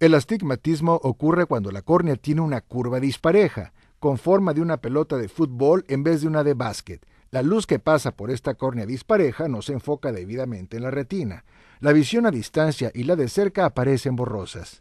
El astigmatismo ocurre cuando la córnea tiene una curva dispareja, con forma de una pelota de fútbol en vez de una de básquet. La luz que pasa por esta córnea dispareja no se enfoca debidamente en la retina. La visión a distancia y la de cerca aparecen borrosas.